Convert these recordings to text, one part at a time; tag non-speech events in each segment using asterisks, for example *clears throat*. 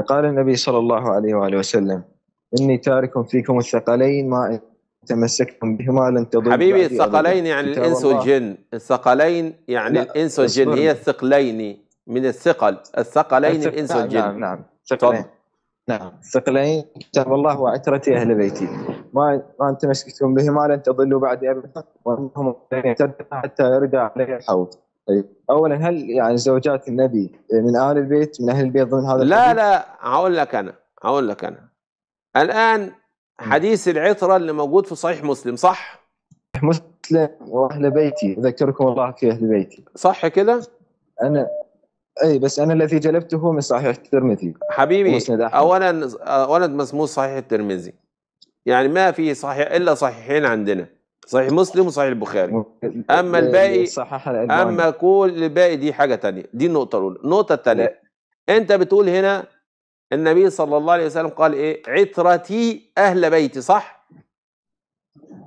قال النبي صلى الله عليه وآله وسلم إني تارك فيكم الثقلين ما تمسكتم بهما لن تضلوا حبيبي الثقلين يعني الإنس والجن الثقلين يعني الإنس والجن هي الثقلين من الثقل الثقلين الإنس والجن نعم نعم ثقلين نعم ثقلين كتاب الله وعترة أهل بيتي ما ما تمسكتم بهما لن تضلوا بعد أبدا وأنهم حتى يرد عليه الحوض طيب اولا هل يعني زوجات النبي من اهل البيت من اهل البيت ضمن هذا لا الحديث؟ لا هقول لك انا هقول لك انا الان حديث العطره اللي موجود في صحيح مسلم صح؟ مسلم واهل بيتي ذكركم الله في اهل بيتي صح كده؟ انا اي بس انا الذي جلبته من صحيح الترمذي حبيبي اولا اولا مسموس صحيح الترمذي يعني ما في صحيح الا صحيحين عندنا صحيح مسلم وصحيح البخاري اما الباقي اما كل الباقي دي حاجه تانية دي النقطه الاولى النقطه الثانيه انت بتقول هنا النبي صلى الله عليه وسلم قال ايه عترتي اهل بيتي صح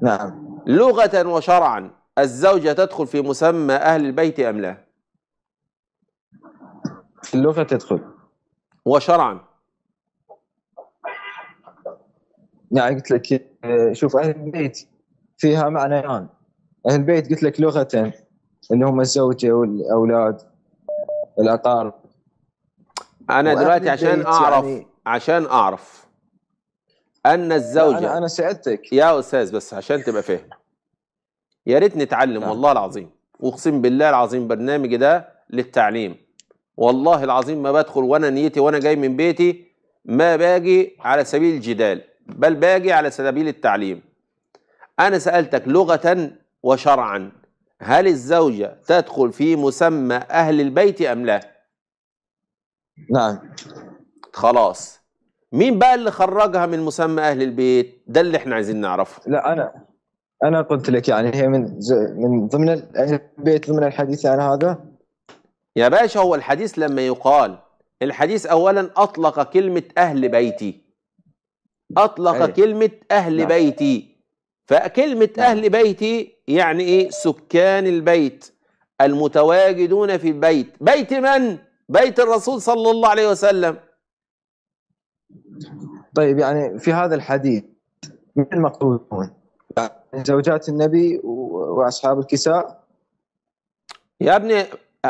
نعم لغه وشرعا الزوجه تدخل في مسمى اهل البيت ام لا اللغه تدخل وشرعا يعني قلت لك آه، شوف اهل البيت فيها معنيان اهل البيت قلت لك لغه اللي هم الزوجه والاولاد الاقارب انا دلوقتي عشان اعرف يعني... عشان اعرف ان الزوجه انا انا سالتك يا استاذ بس عشان تبقى فاهم يا ريت نتعلم نعم. والله العظيم واقسم بالله العظيم برنامجي ده للتعليم والله العظيم ما بدخل وانا نيتي وانا جاي من بيتي ما باجي على سبيل الجدال بل باجي على سبيل التعليم أنا سألتك لغة وشرعا هل الزوجة تدخل في مسمى أهل البيت أم لا نعم خلاص مين بقى اللي خرجها من مسمى أهل البيت ده اللي احنا عايزين نعرفه لا أنا أنا قلت لك يعني هي من ز... من ضمن أهل البيت ضمن الحديث عن يعني هذا يا باشا هو الحديث لما يقال الحديث أولا أطلق كلمة أهل بيتي أطلق أي. كلمة أهل نعم. بيتي فكلمة نعم. أهل بيتي يعني إيه سكان البيت المتواجدون في البيت بيت من؟ بيت الرسول صلى الله عليه وسلم طيب يعني في هذا الحديث من المقصود هون؟ يعني زوجات النبي وأصحاب الكساء يا ابني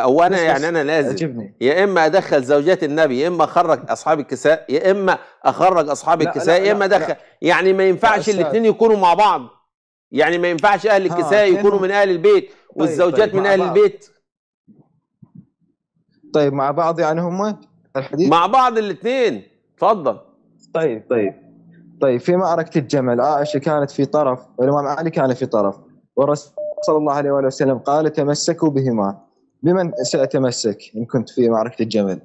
وانا يعني انا لازم أجبني. يا اما ادخل زوجات النبي يا اما اخرج اصحاب الكساء يا اما اخرج اصحاب الكساء يا اما ادخل يعني ما ينفعش الاثنين يكونوا مع بعض يعني ما ينفعش اهل الكساء يكونوا من اهل البيت طيب، والزوجات طيب طيب من اهل بعض. البيت طيب مع بعض يعني هم الحديث مع بعض الاثنين اتفضل طيب طيب طيب في معركه الجمل عائشه كانت في طرف والامام علي كان في طرف والرسول صلى الله عليه واله وسلم قال تمسكوا بهما بمن سأتمسك إن كنت في معركة الجمل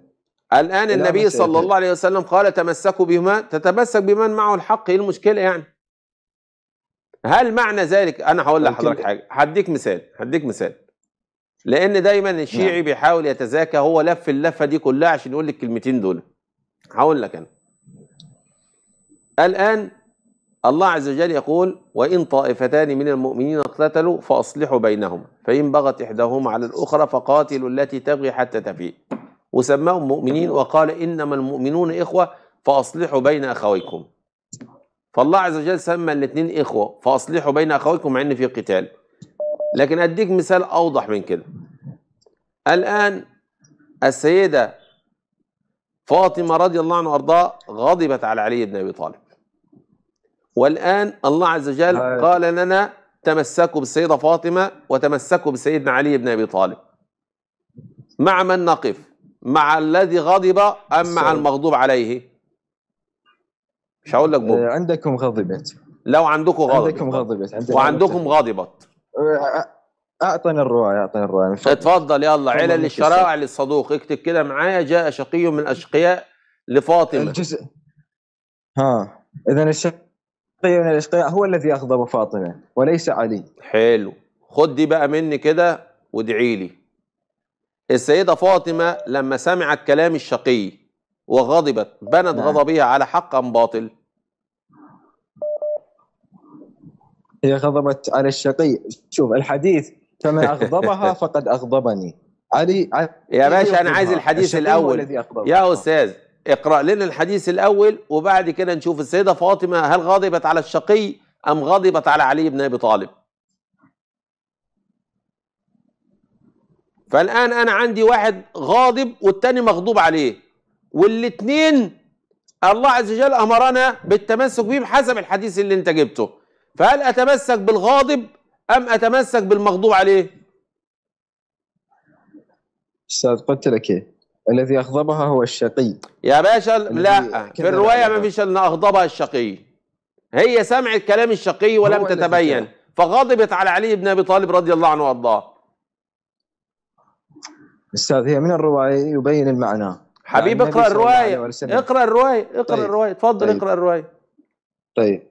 الآن النبي صلى الله عليه وسلم قال تمسكوا بما تتمسك بمن معه الحق إيه المشكلة يعني هل معنى ذلك أنا هقول لحضرتك حاجة هديك مثال هديك مثال لأن دايما نعم. الشيعي نعم. بيحاول يتزاكى هو لف اللفة دي كلها عشان يقول لك الكلمتين دول هقول لك أنا الآن الله عز وجل يقول وإن طائفتان من المؤمنين اقتتلوا فأصلحوا بينهم فإن بغت إحداهما على الأخرى فقاتلوا التي تبغي حتى تفيء وسماهم مؤمنين وقال إنما المؤمنون إخوة فأصلحوا بين أخويكم فالله عز وجل سمى الاثنين إخوة فأصلحوا بين أخويكم مع إن في قتال لكن أديك مثال أوضح من كده الآن السيدة فاطمة رضي الله عنه وأرضاها غضبت على علي بن أبي طالب والآن الله عز وجل هاي. قال لنا تمسكوا بالسيدة فاطمة وتمسكوا بسيدنا علي بن أبي طالب مع من نقف مع الذي غضب أم مع المغضوب عليه مش هقول لك بوم آه، عندكم غضبت لو عندكم غضبت عندكم غضبت عندكم وعندكم غضبت آه، آه، اعطني الروايه اعطني الروايه اتفضل يلا علل الشرائع للصدوق اكتب كده معايا جاء شقي من الاشقياء لفاطمه الجزء ها اذا الشقي من الاشقياء هو الذي اغضب فاطمه وليس علي حلو خد دي بقى مني كده وادعي لي السيده فاطمه لما سمعت كلام الشقي وغضبت بنت نعم. غضبها على حق ام باطل هي غضبت على الشقي شوف الحديث فمن *laughs* اغضبها فقد اغضبني علي, علي يا باشا انا عايز الحديث الاول يا استاذ اقرأ لنا الحديث الأول وبعد كده نشوف السيدة فاطمة هل غضبت على الشقي أم غضبت على علي بن أبي طالب فالآن أنا عندي واحد غاضب والتاني مغضوب عليه والاثنين الله عز وجل أمرنا بالتمسك بيه بحسب الحديث اللي أنت جبته فهل أتمسك بالغاضب أم أتمسك بالمغضوب عليه؟ أستاذ قلت لك إيه الذي أغضبها هو الشقي يا باشا لا في الرواية ما فيش أن أغضبها الشقي هي سمعت كلام الشقي ولم تتبين فغضبت على علي بن أبي طالب رضي الله عنه وأرضاه أستاذ هي من الرواية يبين المعنى حبيبي اقرأ الرواية اقرأ الرواية اقرأ طيب. الرواية تفضل طيب. اقرأ الرواية طيب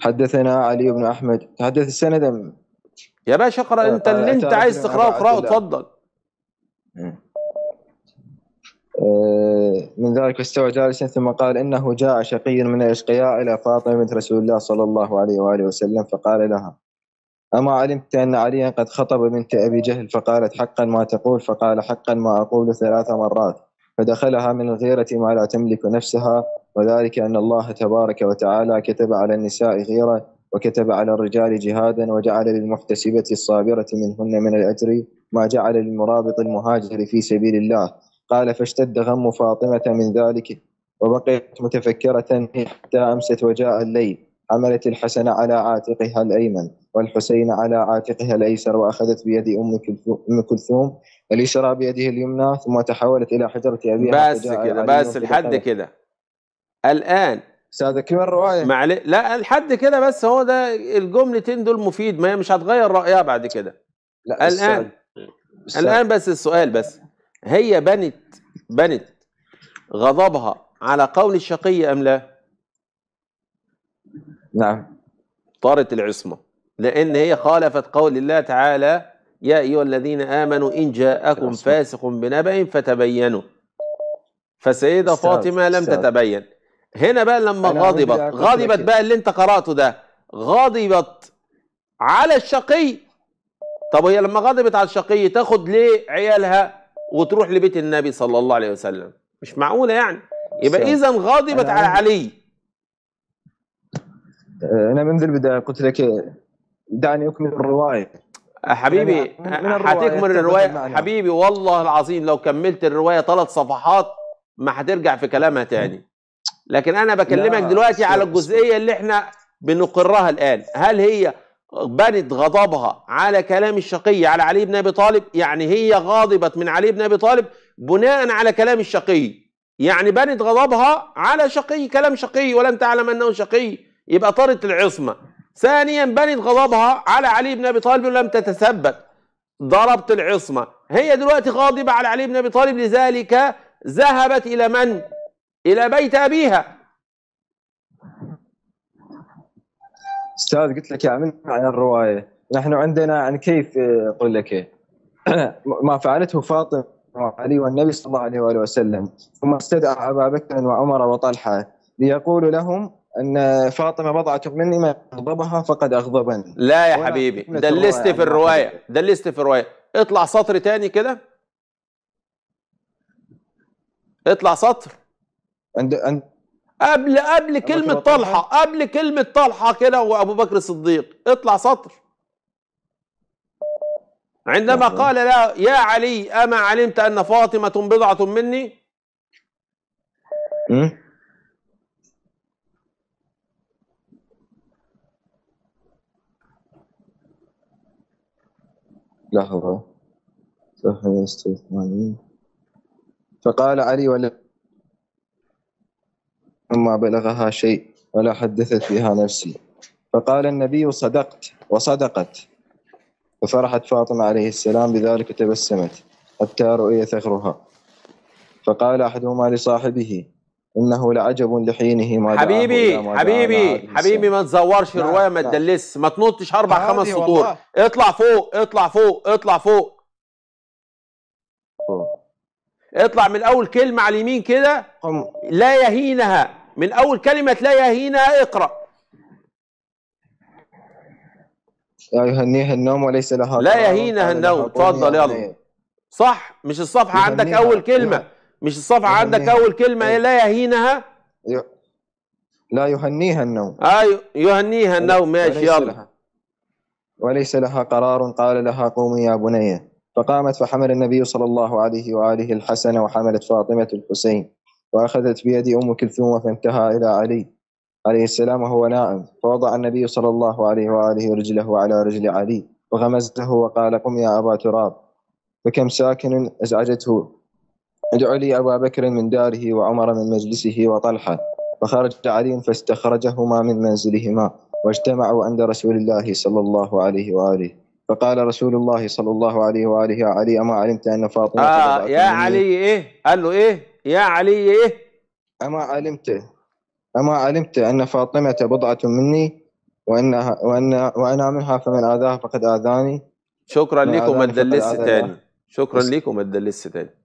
حدثنا علي بن أحمد حدث السند يا باشا اقرأ أه، أنت اللي أنت عايز تقرأه اقرأه تفضل آه، من ذلك استوى جالسا ثم قال انه جاء شقي من الاشقياء الى فاطمه بنت رسول الله صلى الله عليه واله وسلم فقال لها: اما علمت ان عليا قد خطب بنت ابي جهل فقالت حقا ما تقول فقال حقا ما اقول ثلاث مرات فدخلها من الغيره ما لا تملك نفسها وذلك ان الله تبارك وتعالى كتب على النساء غيره وكتب على الرجال جهادا وجعل للمحتسبه الصابره منهن من الاجر ما جعل للمرابط المهاجر في سبيل الله قال فاشتد غم فاطمة من ذلك وبقيت متفكرة حتى أمست وجاء الليل حملت الحسن على عاتقها الأيمن والحسين على عاتقها الأيسر وأخذت بيد أم كلثوم اليسرى بيده اليمنى ثم تحولت إلى حجرة أبيها بس كده بس الحد كده الآن استاذ كم الروايه معل... لا الحد كده بس هو ده الجملتين دول مفيد ما هي مش هتغير رايها بعد كده لا الان الان بس السؤال بس هي بنت بنت غضبها على قول الشقي أم لا؟ نعم طارت العصمة لأن هي خالفت قول الله تعالى يا أيها الذين آمنوا إن جاءكم فاسق بنبأ فتبينوا فالسيدة فاطمة لم استاذ. تتبين هنا بقى لما غضبت غضبت بقى اللي انت قرأته ده غضبت على الشقي طب هي لما غضبت على الشقي تاخد ليه عيالها وتروح لبيت النبي صلى الله عليه وسلم مش معقوله يعني يبقى اذا غضبت على علي انا منذ البدايه قلت لك دعني اكمل الروايه حبيبي هتكمل يعني الروايه حبيبي والله العظيم لو كملت الروايه ثلاث صفحات ما هترجع في كلامها تاني لكن انا بكلمك دلوقتي على الجزئيه اللي احنا بنقرها الان هل هي بنت غضبها على كلام الشقي على علي بن ابي طالب يعني هي غاضبت من علي بن ابي طالب بناء على كلام الشقي يعني بنت غضبها على شقي كلام شقي ولم تعلم انه شقي يبقى طارت العصمه ثانيا بنت غضبها على علي بن ابي طالب ولم تتثبت ضربت العصمه هي دلوقتي غاضبه على علي بن ابي طالب لذلك ذهبت الى من الى بيت ابيها استاذ قلت لك عملنا على الروايه نحن عندنا عن كيف آه، اقول لك إيه. *clears throat* ما فعلته فاطمه وعلي والنبي صلى الله عليه واله وسلم ثم استدعى ابا بكر وعمر وطلحه ليقول لهم ان فاطمه بضعه مني من اغضبها فقد اغضبني لا يا حبيبي دلست في الروايه دلست في الروايه اطلع سطر تاني كده اطلع سطر عند عند قبل قبل كلمة طلحة قبل كلمة طلحة كده وأبو بكر الصديق اطلع سطر عندما قال لا يا علي أما علمت أن فاطمة بضعة مني لحظة 86 فقال علي ولا ثم بلغها شيء ولا حدثت بها نفسي فقال النبي صدقت وصدقت ففرحت فاطمة عليه السلام بذلك تبسمت حتى رؤي ثغرها فقال أحدهما لصاحبه إنه لعجب لحينه ما حبيبي ما حبيبي حبيبي ما تزورش الرواية ما تدلس ما تنطش أربع خمس سطور اطلع فوق اطلع فوق اطلع فوق اطلع من أول كلمة على اليمين كده لا يهينها من اول كلمه لا يهينا اقرا لا يهنيها النوم وليس لها لا يهينها النوم اتفضل يلا صح مش الصفحه عندك اول كلمه مش الصفحه عندك اول كلمه إيه. لا يهينها لا يهنيها النوم ايوه يهنيها النوم ماشي يلا وليس لها قرار قال لها قومي يا بنيه فقامت فحمل النبي صلى الله عليه واله الحسن وحملت فاطمه الحسين وأخذت بيدي أم كلثوم فانتهى إلى علي عليه السلام وهو نائم فوضع النبي صلى الله عليه وآله رجله على رجل علي وغمزته وقال قم يا أبا تراب فكم ساكن أزعجته ادع لي أبا بكر من داره وعمر من مجلسه وطلحة فخرج علي فاستخرجهما من منزلهما واجتمعوا عند رسول الله صلى الله عليه وآله فقال رسول الله صلى الله عليه وآله يا علي أما علمت أن فاطمة آه يا علي إيه قال له إيه يا علي إيه؟ أما علمت أما علمت أن فاطمة بضعة مني وأنها وأن وأنا منها فمن آذاها فقد آذاني شكرا لكم ما تدلس تاني شكرا لكم ما تدلس تاني